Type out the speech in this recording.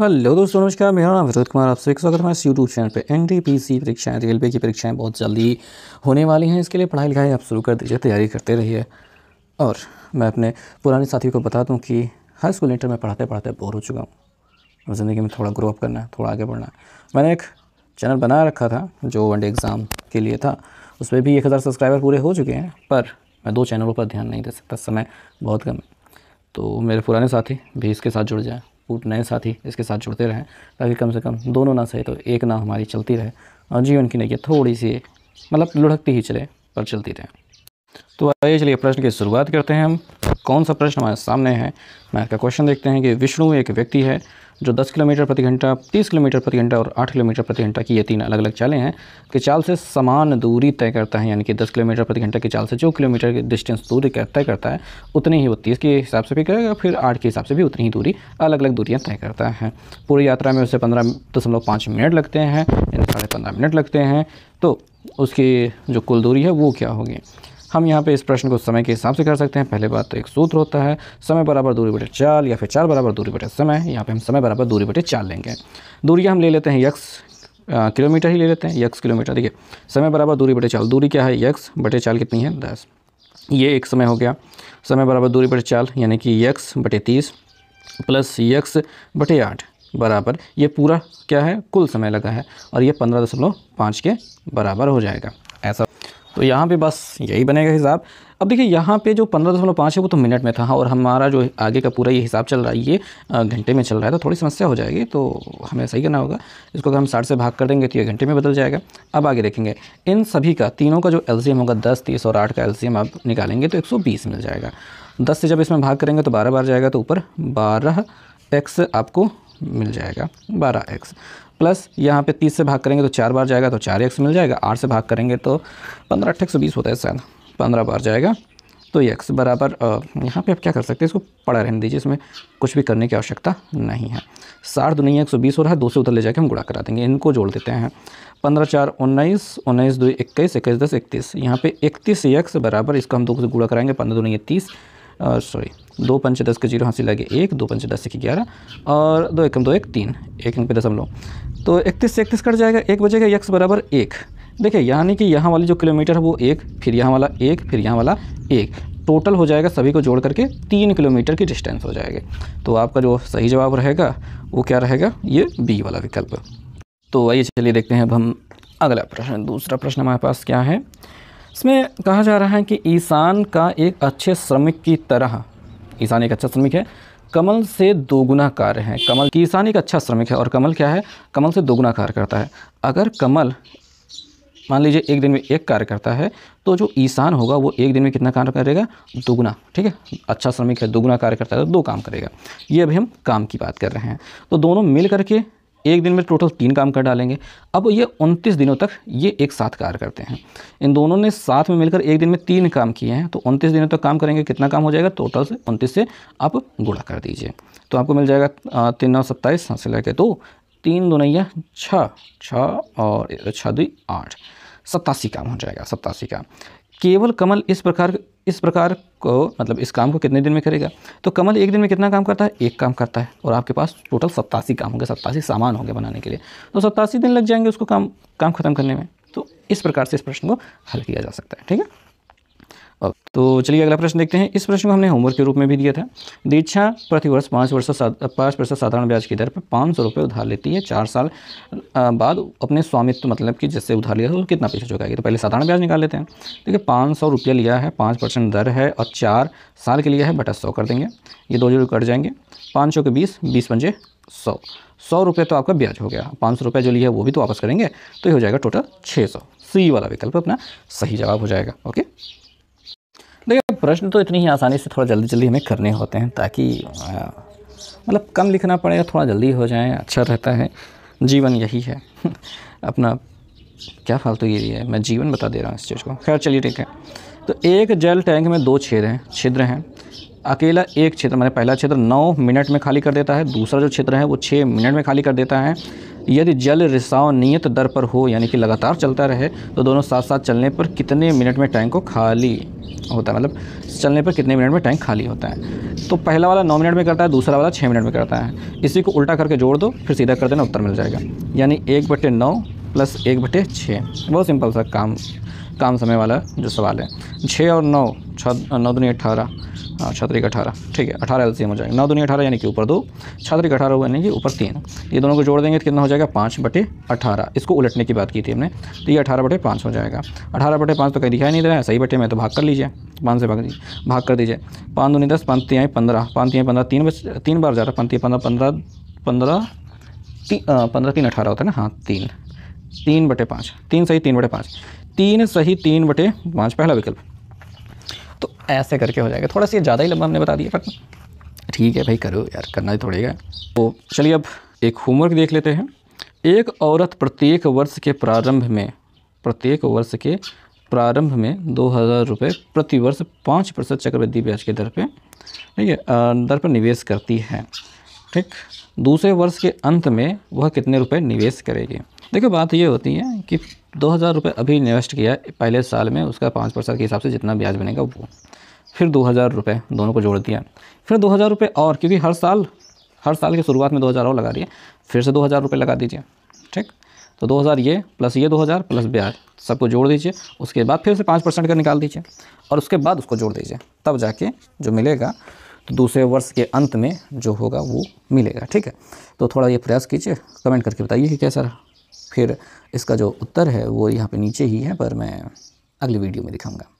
hello दोस्तों नमस्कार मेरा नाम विरोध कुमार आपसे एक स्वागत है हमारे यूट्यूब चैनल पे एनडीपीसी परीक्षाएं रेलवे की परीक्षाएं बहुत जल्दी होने वाली हैं इसके लिए पढ़ाई लिखाई आप शुरू कर दीजिए तैयारी करते रहिए और मैं अपने पुराने साथियों को बता दूं कि हाई स्कूल इंटर में पढ़ाते पढ़ाते बोर हो चुका हूँ ज़िंदगी में थोड़ा ग्रोअप करना है थोड़ा आगे बढ़ना है मैंने एक चैनल बना रखा था जो वनडे एग्ज़ाम के लिए था उस पर भी एक हज़ार सब्सक्राइबर पूरे हो चुके हैं पर मैं दो चैनलों पर ध्यान नहीं दे सकता समय बहुत कम है तो मेरे पुराने साथी भी इसके साथ जुड़ जाएँ सपूत नए साथी इसके साथ जुड़ते रहें ताकि कम से कम दोनों ना सही तो एक ना हमारी चलती रहे और जीवन की नैया थोड़ी सी मतलब लुढ़कती ही चले पर चलती रहे तो आइए चलिए प्रश्न की शुरुआत करते हैं हम कौन सा प्रश्न हमारे सामने है मैं आपका क्वेश्चन देखते हैं कि विष्णु एक व्यक्ति है जो 10 किलोमीटर प्रति घंटा 30 किलोमीटर प्रति घंटा और 8 किलोमीटर प्रति घंटा की ये तीन अलग अलग चालें हैं कि चाल से समान दूरी तय करता है यानी कि 10 किलोमीटर प्रति घंटा की चाल से जो किलोमीटर की डिस्टेंस दूरी तय करता है उतनी ही वो तीस के हिसाब से भी करेगा फिर आठ के हिसाब से भी उतनी ही दूरी अलग अलग दूरियाँ तय करता है पूरी यात्रा में उसे पंद्रह दशमलव पाँच मिनट लगते हैं साढ़े पंद्रह मिनट लगते हैं तो उसकी जो कुल दूरी है वो क्या होगी हम यहाँ पे इस प्रश्न को समय के हिसाब से कर सकते हैं पहले बात तो एक सूत्र होता है समय बराबर दूरी बटे चाल या फिर चाल बराबर दूरी बटे समय यहाँ पे हम समय बराबर दूरी बटे चाल लेंगे दूरियाँ हम ले लेते हैं यक्स किलोमीटर ही ले लेते हैं यक्स किलोमीटर देखिए समय बराबर दूरी बटे चाल दूरी क्या है यक्स बटे चाल कितनी है दस ये एक समय हो गया समय बराबर दूरी बटे चाल यानी कि यक्स बटे तीस प्लस यक्स बटे आठ बराबर ये पूरा क्या है कुल समय लगा है और ये पंद्रह दशमलव पाँच के बराबर हो जाएगा तो यहाँ पे बस यही बनेगा हिसाब अब देखिए यहाँ पे जो पंद्रह दशमलव पाँच है वो तो मिनट में था और हमारा जो आगे का पूरा ये हिसाब चल रहा है ये घंटे में चल रहा है तो थोड़ी समस्या हो जाएगी तो हमें सही करना होगा इसको अगर हम साठ से भाग कर देंगे तो ये घंटे में बदल जाएगा अब आगे देखेंगे इन सभी का तीनों का जो एल होगा दस तीस और आठ का एल आप निकालेंगे तो एक मिल जाएगा दस से जब इसमें भाग करेंगे तो बारह बार जाएगा तो ऊपर बारह एक्स आपको मिल जाएगा बारह एक्स प्लस यहाँ पे तीस से भाग करेंगे तो चार बार जाएगा तो चार एक्स मिल जाएगा आठ से भाग करेंगे तो पंद्रह अट्ठे एक सौ बीस होता है शायद पंद्रह बार जाएगा तो एक्स बराबर यहाँ पे आप क्या कर सकते हैं इसको पड़ा रहने दीजिए इसमें कुछ भी करने की आवश्यकता नहीं है साठ दुनिया एक सौ बीस हो रहा है दो से उधर ले जाकर हम गुड़ा करा देंगे इनको जोड़ देते हैं पंद्रह चार उन्नीस उन्नीस दो इक्कीस इक्कीस दस इकतीस यहाँ पे इकतीस एक्स बराबर इसको हम दो से गुड़ा कराएंगे पंद्रह दुनिया तीस और uh, सॉरी दो पंच दस के जीरो हासिल लगे एक दो पंच दस एक ग्यारह और दो एकम दो एक तीन एक अंक पे लोग तो इकतीस से इकतीस कट जाएगा एक बजेगा यक्स बराबर एक देखिए यानी कि यहाँ वाली जो किलोमीटर है वो एक फिर यहाँ वाला एक फिर यहाँ वाला एक टोटल हो जाएगा सभी को जोड़ करके तीन किलोमीटर की डिस्टेंस हो जाएगी तो आपका जो सही जवाब रहेगा वो क्या रहेगा ये बी वाला विकल्प तो आइए चलिए देखते हैं अब हम अगला प्रश्न दूसरा प्रश्न हमारे पास क्या है इसमें कहा जा रहा है कि ईसान का एक अच्छे श्रमिक की तरह ईसान एक अच्छा श्रमिक है कमल से दोगुना कार्य है कमल की ईसान एक अच्छा श्रमिक है और कमल क्या है कमल से दोगुना कार्य करता है अगर कमल मान लीजिए एक दिन में एक कार्य करता है तो जो ईसान होगा वो एक दिन में कितना कार्य करेगा दोगुना ठीक है अच्छा श्रमिक है दोगुना कार्य करता है तो दो काम करेगा ये अभी हम काम की बात कर रहे हैं तो दोनों मिल करके एक दिन में टोटल तीन काम कर डालेंगे अब ये 29 दिनों तक ये एक साथ कार्य करते हैं इन दोनों ने साथ में मिलकर एक दिन में तीन काम किए हैं तो 29 दिनों तक काम करेंगे कितना काम हो जाएगा टोटल से उनतीस से आप गुणा कर दीजिए तो आपको मिल जाएगा तीन नौ सत्ताईस से लेकर दो तो, तीन दुनैया छः छः और छः दुई आठ सत्तासी काम हो जाएगा सत्तासी काम केवल कमल इस प्रकार इस प्रकार को मतलब इस काम को कितने दिन में करेगा तो कमल एक दिन में कितना काम करता है एक काम करता है और आपके पास टोटल सत्तासी काम होंगे सत्तासी सामान होंगे बनाने के लिए तो सत्तासी दिन लग जाएंगे उसको काम काम ख़त्म करने में तो इस प्रकार से इस प्रश्न को हल किया जा सकता है ठीक है अब तो चलिए अगला प्रश्न देखते हैं इस प्रश्न को हमने होमवर्क के रूप में भी दिया था दीक्षा प्रतिवर्ष पाँच वर्ष पाँच परसेंट साधारण ब्याज की दर पर पाँच सौ रुपये उधार लेती है चार साल बाद अपने स्वामित्व मतलब कि जिससे उधार लिया था तो कितना पैसा चुकाएगी तो पहले साधारण ब्याज निकाल लेते हैं देखिए पाँच सौ रुपया लिया है पाँच परसेंट दर है और चार साल के लिए है बटा सौ कर देंगे ये दो जीरो कट जाएंगे पाँच सौ के बीस बीस पंजे सौ सौ रुपये तो आपका ब्याज हो गया पाँच सौ रुपये जो लिया है वो भी तो वापस करेंगे तो ये हो जाएगा टोटल छः सौ सी वाला विकल्प अपना सही जवाब हो जाएगा ओके देखिए प्रश्न तो इतनी ही आसानी से थोड़ा जल्दी जल्दी हमें करने होते हैं ताकि मतलब कम लिखना पड़े या थोड़ा जल्दी हो जाए अच्छा रहता है जीवन यही है अपना क्या फालतू ये है मैं जीवन बता दे रहा हूँ इस चीज़ को खैर चलिए ठीक है तो एक जल टैंक में दो छेद हैं छिद्र हैं अकेला एक क्षेत्र मैंने पहला क्षेत्र नौ मिनट में खाली कर देता है दूसरा जो क्षेत्र है वो छः मिनट में खाली कर देता है यदि जल रिसाव नियत दर पर हो यानी कि लगातार चलता रहे तो दोनों साथ साथ चलने पर कितने मिनट में टैंक को खाली होता है मतलब चलने पर कितने मिनट में टैंक खाली होता है तो पहला वाला नौ मिनट में करता है दूसरा वाला छः मिनट में करता है इसी को उल्टा करके जोड़ दो फिर सीधा कर देना उत्तर मिल जाएगा यानी एक बटे नौ प्लस एक बटे छः बहुत सिंपल सा काम काम समय वाला जो सवाल है छः और नौ छः नौ दुनिया अठारह छात्रिक अठारह ठीक है अठारह एल एम हो जाएगा नौ दुनिया अठारह यानी कि ऊपर दो छात्रिक अठारह हुआ यानी कि ऊपर तीन ये दोनों को जोड़ देंगे तो कितना हो जाएगा पाँच बटे अठारह इसको उलटने की बात की थी हमने तो ये अठारह बटे पाँच हो जाएगा अठारह बटे पाँच तो कहीं दिखाई नहीं दे रहा है सही बटे में तो भाग कर लीजिए पाँच से भाग दीजिए भाग कर दीजिए पाँच दुनिया दस पाँच तिहाई पंद्रह पाँच तिहाई पंद्रह तीन बच तीन बार जा रहा है पाँच पंद्रह पंद्रह पंद्रह पंद्रह तीन अठारह होता है ना हाँ तीन तीन बटे पाँच तीन सही तीन बटे पाँच तीन सही तीन बटे पाँच पहला विकल्प तो ऐसे करके हो जाएगा थोड़ा सा ज़्यादा ही लंबा हमने बता दिया पर ठीक है भाई करो यार करना ही थोड़ेगा तो चलिए अब एक होमवर्क देख लेते हैं एक औरत प्रत्येक वर्ष के प्रारंभ में प्रत्येक वर्ष के प्रारंभ में दो हज़ार रुपये प्रतिवर्ष पाँच प्रतिशत चक्रवृद्धि ब्याज के दर पे ठीक है दर पर निवेश करती है ठीक दूसरे वर्ष के अंत में वह कितने रुपए निवेश करेगी देखो बात ये होती है कि दो हज़ार रुपये अभी इन्वेस्ट किया पहले साल में उसका पाँच परसेंट के हिसाब से जितना ब्याज बनेगा वो फिर दो हज़ार रुपये दोनों को जोड़ दिया फिर दो हज़ार रुपये और क्योंकि हर साल हर साल की शुरुआत में दो हज़ार और लगा दिए फिर से दो हज़ार रुपये लगा दीजिए ठीक तो दो हज़ार ये प्लस ये दो हज़ार प्लस ब्याज सबको जोड़ दीजिए उसके बाद फिर से पाँच परसेंट का निकाल दीजिए और उसके बाद उसको जोड़ दीजिए तब जाके जो मिलेगा तो दूसरे वर्ष के अंत में जो होगा वो मिलेगा ठीक है तो थोड़ा ये प्रयास कीजिए कमेंट करके बताइए कि कैसा रहा फिर इसका जो उत्तर है वो यहाँ पे नीचे ही है पर मैं अगली वीडियो में दिखाऊंगा